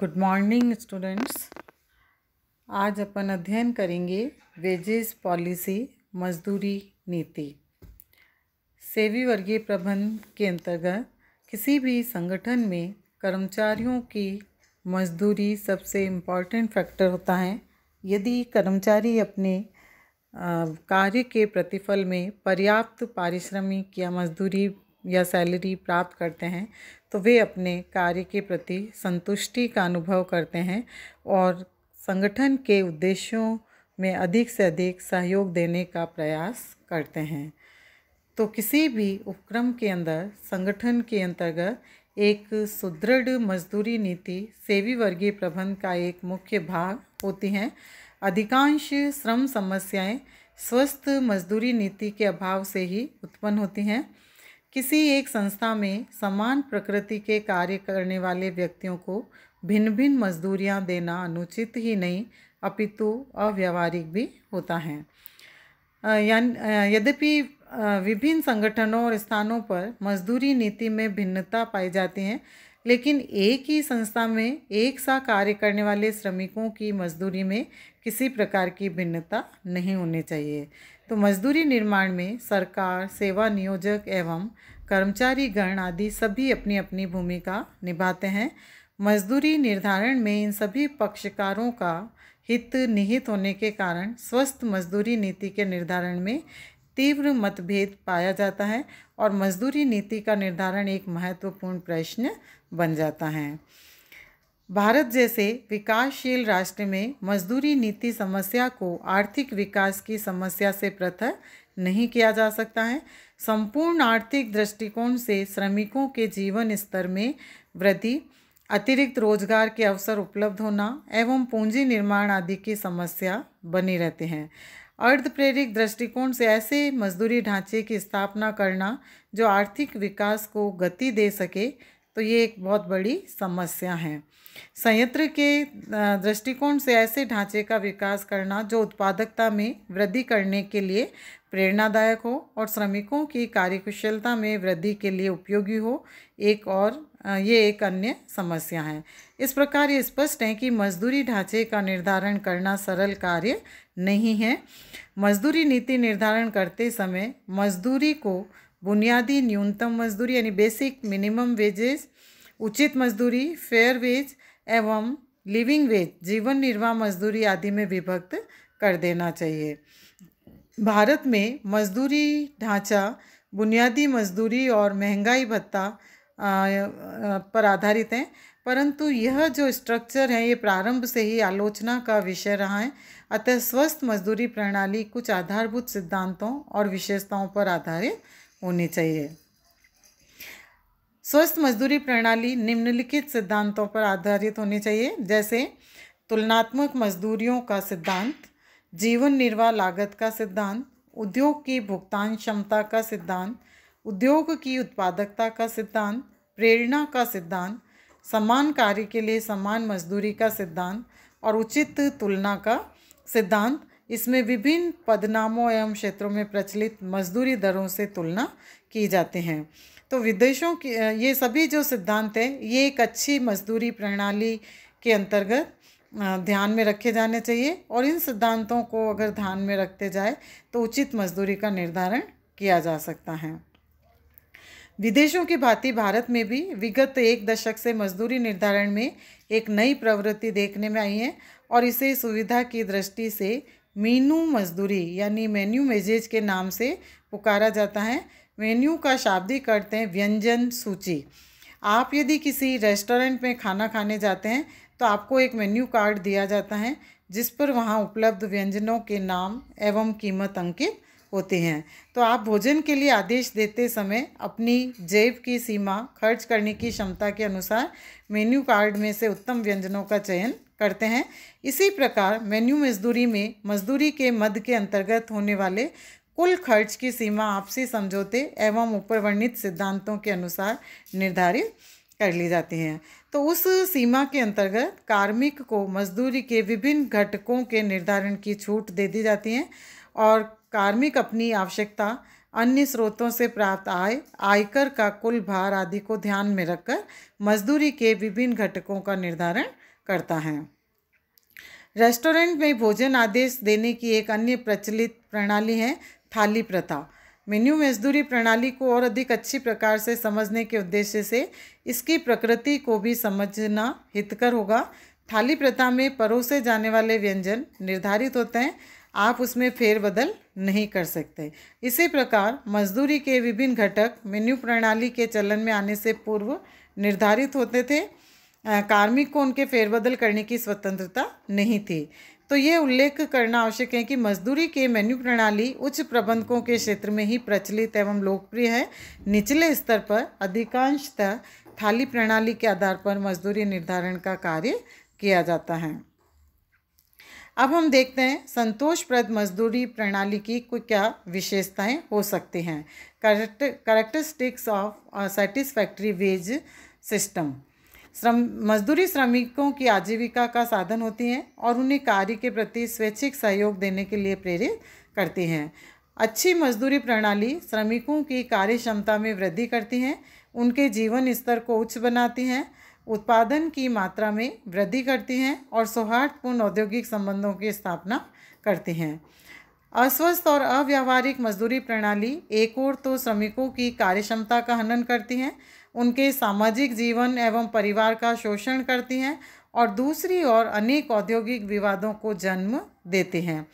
good morning students आज अपन अध्ययन करेंगे वेजेस पॉलिसी मजदूरी नीति सेवी वर्गीय प्रबंध के अंतर्गत किसी भी संगठन में कर्मचारियों की मजदूरी सबसे इम्पॉर्टेंट फैक्टर होता है यदि कर्मचारी अपने कार्य के प्रतिफल में पर्याप्त पारिश्रमिक या मजदूरी या सैलरी प्राप्त करते हैं तो वे अपने कार्य के प्रति संतुष्टि का अनुभव करते हैं और संगठन के उद्देश्यों में अधिक से अधिक सहयोग देने का प्रयास करते हैं तो किसी भी उपक्रम के अंदर संगठन के अंतर्गत एक सुदृढ़ मजदूरी नीति सेवी वर्गीय प्रबंध का एक मुख्य भाग होती हैं अधिकांश श्रम समस्याएं स्वस्थ मजदूरी नीति के अभाव से ही उत्पन्न होती हैं किसी एक संस्था में समान प्रकृति के कार्य करने वाले व्यक्तियों को भिन्न भिन्न मजदूरियां देना अनुचित ही नहीं अपितु अव्यवहारिक भी होता है यद्यपि विभिन्न संगठनों और स्थानों पर मजदूरी नीति में भिन्नता पाई जाती है लेकिन एक ही संस्था में एक सा कार्य करने वाले श्रमिकों की मजदूरी में किसी प्रकार की भिन्नता नहीं होनी चाहिए तो मजदूरी निर्माण में सरकार सेवा नियोजक एवं कर्मचारी गण आदि सभी अपनी अपनी भूमिका निभाते हैं मजदूरी निर्धारण में इन सभी पक्षकारों का हित निहित होने के कारण स्वस्थ मजदूरी नीति के निर्धारण में तीव्र मतभेद पाया जाता है और मजदूरी नीति का निर्धारण एक महत्वपूर्ण प्रश्न बन जाता है भारत जैसे विकासशील राष्ट्र में मजदूरी नीति समस्या को आर्थिक विकास की समस्या से पृथक नहीं किया जा सकता है संपूर्ण आर्थिक दृष्टिकोण से श्रमिकों के जीवन स्तर में वृद्धि अतिरिक्त रोजगार के अवसर उपलब्ध होना एवं पूंजी निर्माण आदि की समस्या बनी रहते हैं अर्ध प्रेरित दृष्टिकोण से ऐसे मजदूरी ढांचे की स्थापना करना जो आर्थिक विकास को गति दे सके तो ये एक बहुत बड़ी समस्या है संयंत्र के दृष्टिकोण से ऐसे ढांचे का विकास करना जो उत्पादकता में वृद्धि करने के लिए प्रेरणादायक हो और श्रमिकों की कार्यकुशलता में वृद्धि के लिए उपयोगी हो एक और ये एक अन्य समस्या है इस प्रकार ये स्पष्ट है कि मजदूरी ढांचे का निर्धारण करना सरल कार्य नहीं है मजदूरी नीति निर्धारण करते समय मजदूरी को बुनियादी न्यूनतम मजदूरी यानी बेसिक मिनिमम वेजेस उचित मजदूरी फेयर वेज एवं लिविंग वेज जीवन निर्वाह मजदूरी आदि में विभक्त कर देना चाहिए भारत में मजदूरी ढांचा बुनियादी मजदूरी और महंगाई भत्ता पर आधारित हैं परंतु यह जो स्ट्रक्चर है ये प्रारंभ से ही आलोचना का विषय रहा है अतः स्वस्थ मजदूरी प्रणाली कुछ आधारभूत सिद्धांतों और विशेषताओं पर आधारित होनी चाहिए स्वस्थ मजदूरी प्रणाली निम्नलिखित सिद्धांतों पर आधारित होनी चाहिए जैसे तुलनात्मक मजदूरियों का सिद्धांत जीवन निर्वाह लागत का सिद्धांत उद्योग की भुगतान क्षमता का सिद्धांत उद्योग की उत्पादकता का सिद्धांत प्रेरणा का सिद्धांत समान कार्य के लिए समान मजदूरी का सिद्धांत और उचित तुलना का सिद्धांत इसमें विभिन्न पदनामों एवं क्षेत्रों में प्रचलित मजदूरी दरों से तुलना की जाते हैं तो विदेशों की ये सभी जो सिद्धांत हैं ये एक अच्छी मजदूरी प्रणाली के अंतर्गत ध्यान में रखे जाने चाहिए और इन सिद्धांतों को अगर ध्यान में रखते जाए तो उचित मजदूरी का निर्धारण किया जा सकता है विदेशों की भांति भारत में भी विगत एक दशक से मजदूरी निर्धारण में एक नई प्रवृत्ति देखने में आई है और इसे सुविधा की दृष्टि से मीनू मजदूरी यानी मेन्यू मेजेज के नाम से पुकारा जाता है मेन्यू का शाब्दिक करते हैं व्यंजन सूची आप यदि किसी रेस्टोरेंट में खाना खाने जाते हैं तो आपको एक मेन्यू कार्ड दिया जाता है जिस पर वहाँ उपलब्ध व्यंजनों के नाम एवं कीमत अंकित होते हैं तो आप भोजन के लिए आदेश देते समय अपनी जेब की सीमा खर्च करने की क्षमता के अनुसार मेन्यू कार्ड में से उत्तम व्यंजनों का चयन करते हैं इसी प्रकार मेन्यू मजदूरी में मजदूरी के मद के अंतर्गत होने वाले कुल खर्च की सीमा आपसी समझौते एवं ऊपर वर्णित सिद्धांतों के अनुसार निर्धारित कर ली जाती हैं तो उस सीमा के अंतर्गत कार्मिक को मजदूरी के विभिन्न घटकों के निर्धारण की छूट दे दी जाती हैं और कार्मिक अपनी आवश्यकता अन्य स्रोतों से प्राप्त आय आयकर का कुल भार आदि को ध्यान में रखकर मजदूरी के विभिन्न घटकों का निर्धारण करता है रेस्टोरेंट में भोजन आदेश देने की एक अन्य प्रचलित प्रणाली है थाली प्रथा मेन्यू मजदूरी प्रणाली को और अधिक अच्छी प्रकार से समझने के उद्देश्य से इसकी प्रकृति को भी समझना हितकर होगा थाली प्रथा में परोसे जाने वाले व्यंजन निर्धारित होते हैं आप उसमें फेरबदल नहीं कर सकते इसी प्रकार मजदूरी के विभिन्न घटक मेन्यू प्रणाली के चलन में आने से पूर्व निर्धारित होते थे कार्मिक को उनके फेरबदल करने की स्वतंत्रता नहीं थी तो ये उल्लेख करना आवश्यक है कि मजदूरी के मेन्यू प्रणाली उच्च प्रबंधकों के क्षेत्र में ही प्रचलित एवं लोकप्रिय है निचले स्तर पर अधिकांशतः थाली प्रणाली के आधार पर मजदूरी निर्धारण का कार्य किया जाता है अब हम देखते हैं संतोषप्रद मजदूरी प्रणाली की कोई क्या विशेषताएं हो सकती हैं correct characteristics of satisfactory wage system श्रम मजदूरी श्रमिकों की आजीविका का साधन होती हैं और उन्हें कार्य के प्रति स्वैच्छिक सहयोग देने के लिए प्रेरित करती हैं अच्छी मजदूरी प्रणाली श्रमिकों की कार्य क्षमता में वृद्धि करती हैं उनके जीवन स्तर को उच्च बनाती हैं उत्पादन की मात्रा में वृद्धि करती हैं और सौहार्दपूर्ण औद्योगिक संबंधों की स्थापना करती हैं अस्वस्थ और अव्यावहारिक मजदूरी प्रणाली एक ओर तो श्रमिकों की कार्यक्षमता का हनन करती हैं उनके सामाजिक जीवन एवं परिवार का शोषण करती हैं और दूसरी ओर अनेक औद्योगिक विवादों को जन्म देती हैं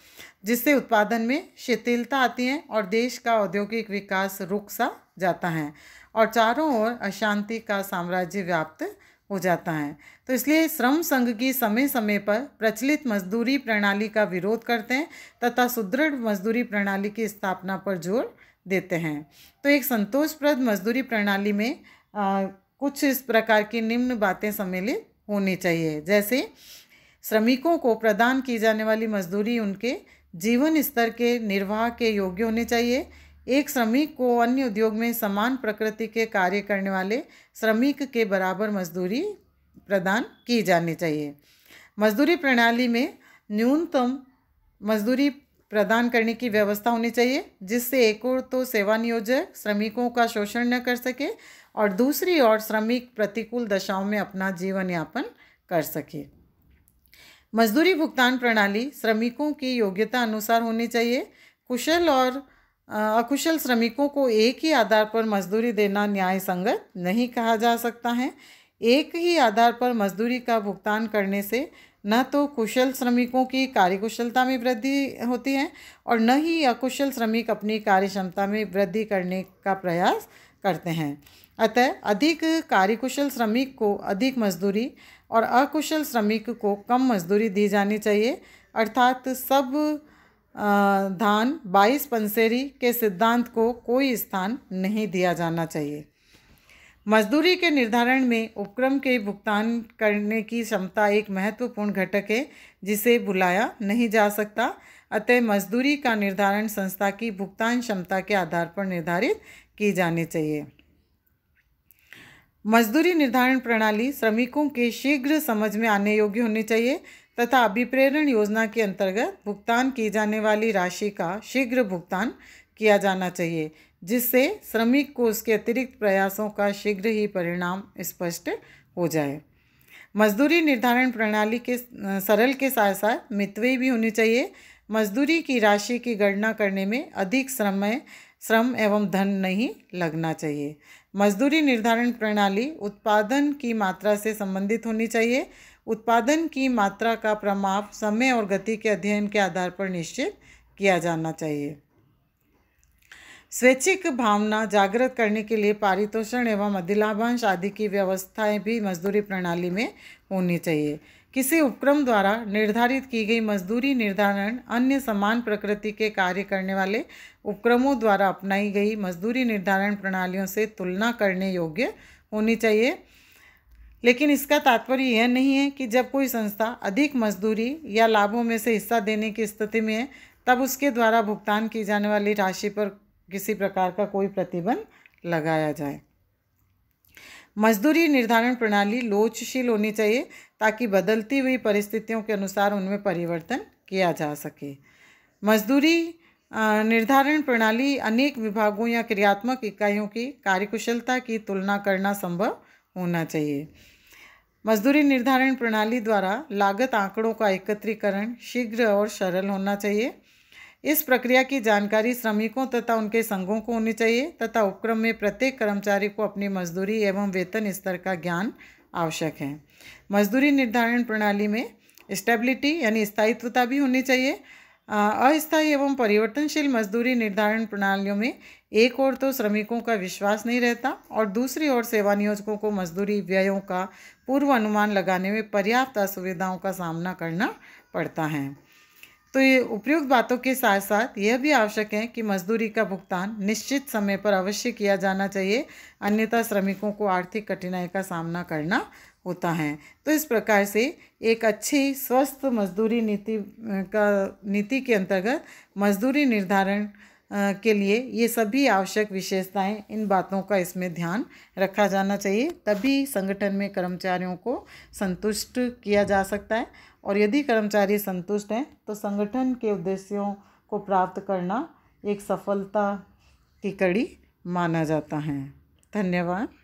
जिससे उत्पादन में शिथिलता आती है और देश का औद्योगिक विकास रुक सा जाता है और चारों ओर अशांति का साम्राज्य व्याप्त हो जाता है तो इसलिए श्रम संघ की समय समय पर प्रचलित मजदूरी प्रणाली का विरोध करते हैं तथा सुदृढ़ मजदूरी प्रणाली की स्थापना पर जोर देते हैं तो एक संतोषप्रद मजदूरी प्रणाली में आ, कुछ इस प्रकार की निम्न बातें सम्मिलित होनी चाहिए जैसे श्रमिकों को प्रदान की जाने वाली मजदूरी उनके जीवन स्तर के निर्वाह के योग्य होने चाहिए एक श्रमिक को अन्य उद्योग में समान प्रकृति के कार्य करने वाले श्रमिक के बराबर मजदूरी प्रदान की जानी चाहिए मजदूरी प्रणाली में न्यूनतम मजदूरी प्रदान करने की व्यवस्था होनी चाहिए जिससे एक और तो सेवानियोजक श्रमिकों का शोषण न कर सके और दूसरी ओर श्रमिक प्रतिकूल दशाओं में अपना जीवन यापन कर सके मजदूरी भुगतान प्रणाली श्रमिकों की योग्यता अनुसार होनी चाहिए कुशल और अकुशल श्रमिकों को एक ही आधार पर मजदूरी देना न्याय संगत नहीं कहा जा सकता है एक ही आधार पर मजदूरी का भुगतान करने से न तो कुशल श्रमिकों की कार्यकुशलता में वृद्धि होती है और न ही अकुशल श्रमिक अपनी कार्य क्षमता में वृद्धि करने का प्रयास करते हैं अतः अधिक कार्यकुशल श्रमिक को अधिक मजदूरी और अकुशल श्रमिक को कम मजदूरी दी जानी चाहिए अर्थात सब धान बाईस पंसेरी के सिद्धांत को कोई स्थान नहीं दिया जाना चाहिए मजदूरी के निर्धारण में उपक्रम के भुगतान करने की क्षमता एक महत्वपूर्ण घटक है जिसे बुलाया नहीं जा सकता अतः मजदूरी का निर्धारण संस्था की भुगतान क्षमता के आधार पर निर्धारित की जानी चाहिए मजदूरी निर्धारण प्रणाली श्रमिकों के शीघ्र समझ में आने योग्य होनी चाहिए तथा अभिप्रेरण योजना के अंतर्गत भुगतान की जाने वाली राशि का शीघ्र भुगतान किया जाना चाहिए जिससे श्रमिक को उसके अतिरिक्त प्रयासों का शीघ्र ही परिणाम स्पष्ट हो जाए मजदूरी निर्धारण प्रणाली के सरल के साथ साथ मितवे भी होनी चाहिए मजदूरी की राशि की गणना करने में अधिक समय श्रम एवं धन नहीं लगना चाहिए मजदूरी निर्धारण प्रणाली उत्पादन की मात्रा से संबंधित होनी चाहिए उत्पादन की मात्रा का प्रमाप समय और गति के अध्ययन के आधार पर निश्चित किया जाना चाहिए स्वैच्छिक भावना जागृत करने के लिए पारितोषण एवं अधिलाभांश आदि की व्यवस्थाएं भी मजदूरी प्रणाली में होनी चाहिए किसी उपक्रम द्वारा निर्धारित की गई मजदूरी निर्धारण अन्य समान प्रकृति के कार्य करने वाले उपक्रमों द्वारा अपनाई गई मजदूरी निर्धारण प्रणालियों से तुलना करने योग्य होनी चाहिए लेकिन इसका तात्पर्य यह नहीं है कि जब कोई संस्था अधिक मजदूरी या लाभों में से हिस्सा देने की स्थिति में है तब उसके द्वारा भुगतान की जाने वाली राशि पर किसी प्रकार का कोई प्रतिबंध लगाया जाए मजदूरी निर्धारण प्रणाली लोचशील होनी चाहिए ताकि बदलती हुई परिस्थितियों के अनुसार उनमें परिवर्तन किया जा सके मजदूरी निर्धारण प्रणाली अनेक विभागों या क्रियात्मक इकाइयों की कार्यकुशलता की तुलना करना संभव होना चाहिए मजदूरी निर्धारण प्रणाली द्वारा लागत आंकड़ों का एकत्रीकरण शीघ्र और सरल होना चाहिए इस प्रक्रिया की जानकारी श्रमिकों तथा उनके संघों को होनी चाहिए तथा उपक्रम में प्रत्येक कर्मचारी को अपनी मजदूरी एवं वेतन स्तर का ज्ञान आवश्यक है मजदूरी निर्धारण प्रणाली में स्टेबिलिटी यानी स्थायित्वता भी होनी चाहिए अस्थायी एवं परिवर्तनशील मजदूरी निर्धारण प्रणालियों में एक और तो श्रमिकों का विश्वास नहीं रहता और दूसरी ओर सेवानियोजकों को मजदूरी व्ययों का पूर्व अनुमान लगाने में पर्याप्त असुविधाओं का सामना करना पड़ता है तो ये उपयुक्त बातों के साथ साथ यह भी आवश्यक है कि मजदूरी का भुगतान निश्चित समय पर अवश्य किया जाना चाहिए अन्यथा श्रमिकों को आर्थिक कठिनाई का सामना करना होता है तो इस प्रकार से एक अच्छी स्वस्थ मजदूरी नीति का नीति के अंतर्गत मजदूरी निर्धारण के लिए ये सभी आवश्यक विशेषताएं इन बातों का इसमें ध्यान रखा जाना चाहिए तभी संगठन में कर्मचारियों को संतुष्ट किया जा सकता है और यदि कर्मचारी संतुष्ट हैं तो संगठन के उद्देश्यों को प्राप्त करना एक सफलता की कड़ी माना जाता है धन्यवाद